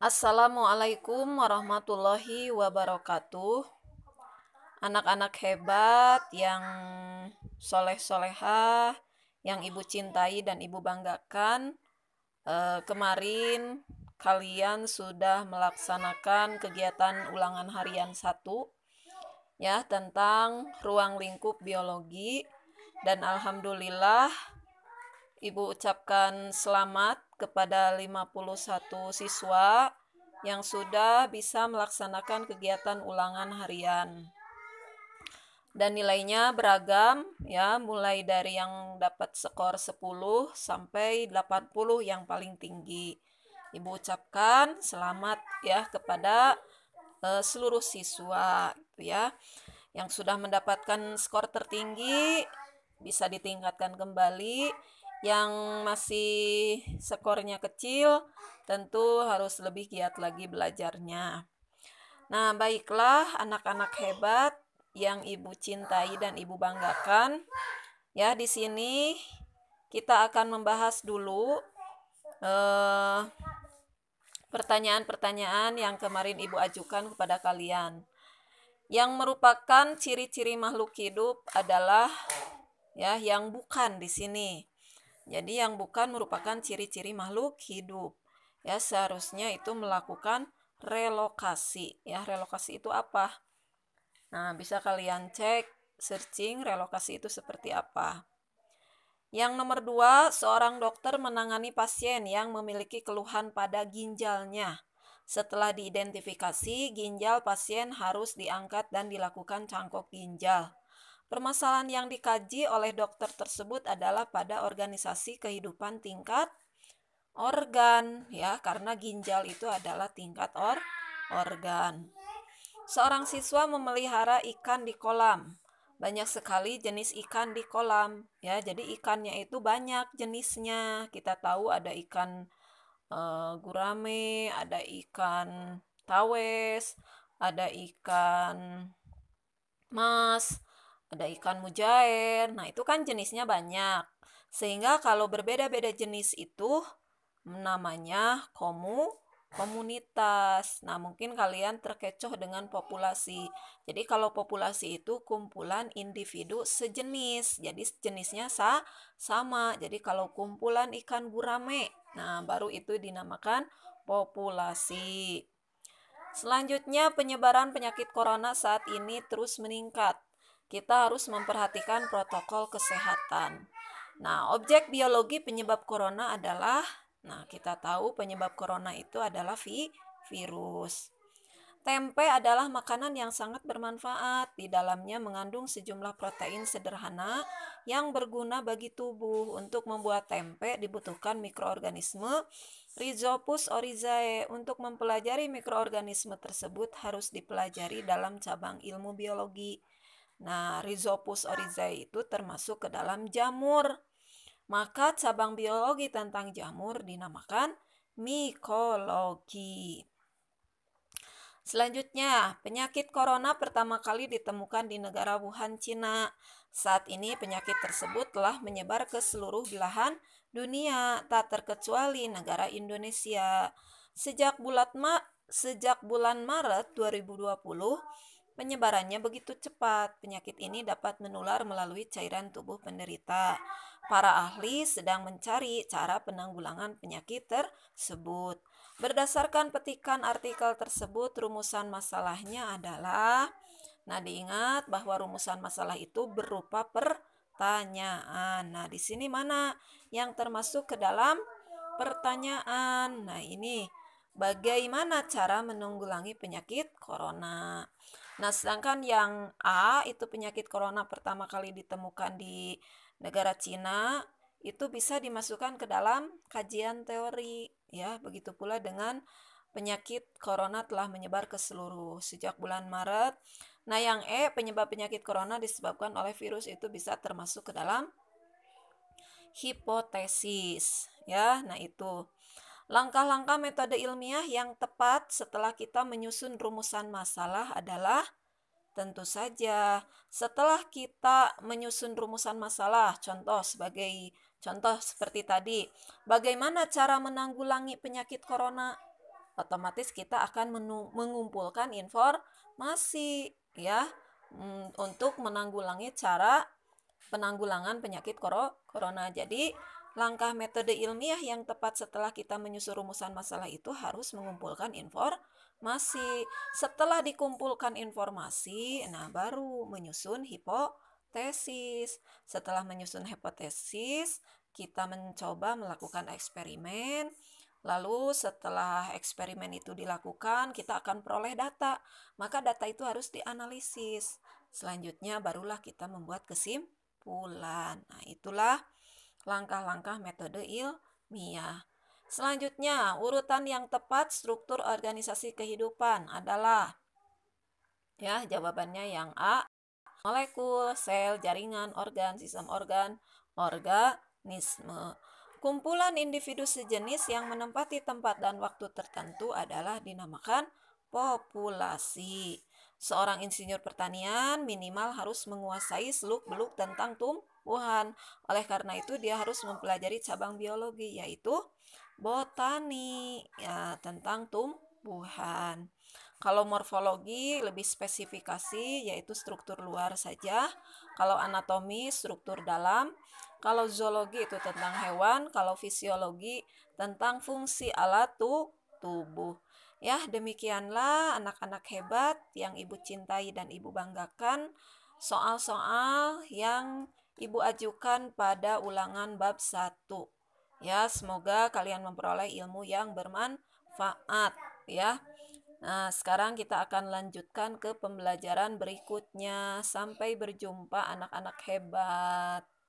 Assalamualaikum warahmatullahi wabarakatuh Anak-anak hebat yang soleh-soleha Yang ibu cintai dan ibu banggakan eh, Kemarin kalian sudah melaksanakan kegiatan ulangan harian satu Ya tentang ruang lingkup biologi Dan Alhamdulillah Ibu ucapkan selamat kepada 51 siswa yang sudah bisa melaksanakan kegiatan ulangan harian. Dan nilainya beragam ya, mulai dari yang dapat skor 10 sampai 80 yang paling tinggi. Ibu ucapkan selamat ya kepada uh, seluruh siswa gitu ya. Yang sudah mendapatkan skor tertinggi bisa ditingkatkan kembali yang masih skornya kecil tentu harus lebih giat lagi belajarnya. Nah, baiklah anak-anak hebat yang ibu cintai dan ibu banggakan. Ya, di sini kita akan membahas dulu pertanyaan eh, pertanyaan-pertanyaan yang kemarin ibu ajukan kepada kalian. Yang merupakan ciri-ciri makhluk hidup adalah ya yang bukan di sini jadi yang bukan merupakan ciri-ciri makhluk hidup. Ya, seharusnya itu melakukan relokasi. Ya, relokasi itu apa? Nah, bisa kalian cek searching relokasi itu seperti apa. Yang nomor dua, seorang dokter menangani pasien yang memiliki keluhan pada ginjalnya. Setelah diidentifikasi, ginjal pasien harus diangkat dan dilakukan cangkok ginjal. Permasalahan yang dikaji oleh dokter tersebut adalah pada organisasi kehidupan tingkat organ ya karena ginjal itu adalah tingkat or organ. Seorang siswa memelihara ikan di kolam. Banyak sekali jenis ikan di kolam ya. Jadi ikannya itu banyak jenisnya. Kita tahu ada ikan e, gurame, ada ikan tawes, ada ikan mas, ada ikan mujair. Nah, itu kan jenisnya banyak. Sehingga kalau berbeda-beda jenis itu namanya komu komunitas. Nah, mungkin kalian terkecoh dengan populasi. Jadi kalau populasi itu kumpulan individu sejenis. Jadi jenisnya sa sama. Jadi kalau kumpulan ikan gurame, nah baru itu dinamakan populasi. Selanjutnya penyebaran penyakit corona saat ini terus meningkat kita harus memperhatikan protokol kesehatan. Nah, objek biologi penyebab corona adalah nah kita tahu penyebab corona itu adalah vi virus. Tempe adalah makanan yang sangat bermanfaat. Di dalamnya mengandung sejumlah protein sederhana yang berguna bagi tubuh. Untuk membuat tempe dibutuhkan mikroorganisme Rhizopus oryzae. Untuk mempelajari mikroorganisme tersebut harus dipelajari dalam cabang ilmu biologi. Nah, Rhizopus oryzae itu termasuk ke dalam jamur. Maka cabang biologi tentang jamur dinamakan mikologi. Selanjutnya, penyakit corona pertama kali ditemukan di negara Wuhan, Cina. Saat ini penyakit tersebut telah menyebar ke seluruh belahan dunia, tak terkecuali negara Indonesia. Sejak bulan Ma sejak bulan Maret 2020, Penyebarannya begitu cepat. Penyakit ini dapat menular melalui cairan tubuh penderita. Para ahli sedang mencari cara penanggulangan penyakit tersebut. Berdasarkan petikan artikel tersebut, rumusan masalahnya adalah Nah, diingat bahwa rumusan masalah itu berupa pertanyaan. Nah, di sini mana yang termasuk ke dalam pertanyaan? Nah, ini bagaimana cara menanggulangi penyakit corona? Nah, sedangkan yang A itu penyakit corona pertama kali ditemukan di negara Cina itu bisa dimasukkan ke dalam kajian teori ya. Begitu pula dengan penyakit corona telah menyebar ke seluruh sejak bulan Maret. Nah, yang E penyebab penyakit corona disebabkan oleh virus itu bisa termasuk ke dalam hipotesis ya. Nah, itu. Langkah-langkah metode ilmiah yang tepat setelah kita menyusun rumusan masalah adalah tentu saja setelah kita menyusun rumusan masalah, contoh sebagai contoh seperti tadi, bagaimana cara menanggulangi penyakit corona? Otomatis kita akan mengumpulkan informasi ya mm, untuk menanggulangi cara penanggulangan penyakit corona. Jadi Langkah metode ilmiah yang tepat setelah kita menyusun rumusan masalah itu harus mengumpulkan informasi. Setelah dikumpulkan informasi, nah baru menyusun hipotesis. Setelah menyusun hipotesis, kita mencoba melakukan eksperimen. Lalu setelah eksperimen itu dilakukan, kita akan peroleh data. Maka data itu harus dianalisis. Selanjutnya barulah kita membuat kesimpulan. Nah, itulah langkah-langkah metode ilmiah. Selanjutnya, urutan yang tepat struktur organisasi kehidupan adalah ya, jawabannya yang A, molekul, sel, jaringan, organ, sistem organ, organisme. Kumpulan individu sejenis yang menempati tempat dan waktu tertentu adalah dinamakan populasi. Seorang insinyur pertanian minimal harus menguasai seluk-beluk tentang tumbuh Wuhan. Oleh karena itu dia harus mempelajari cabang biologi yaitu botani ya tentang tumbuhan. Kalau morfologi lebih spesifikasi yaitu struktur luar saja, kalau anatomi struktur dalam, kalau zoologi itu tentang hewan, kalau fisiologi tentang fungsi alat tu tubuh. Ya, demikianlah anak-anak hebat yang Ibu cintai dan Ibu banggakan soal-soal yang Ibu ajukan pada ulangan bab 1. Ya, semoga kalian memperoleh ilmu yang bermanfaat ya. Nah, sekarang kita akan lanjutkan ke pembelajaran berikutnya. Sampai berjumpa anak-anak hebat.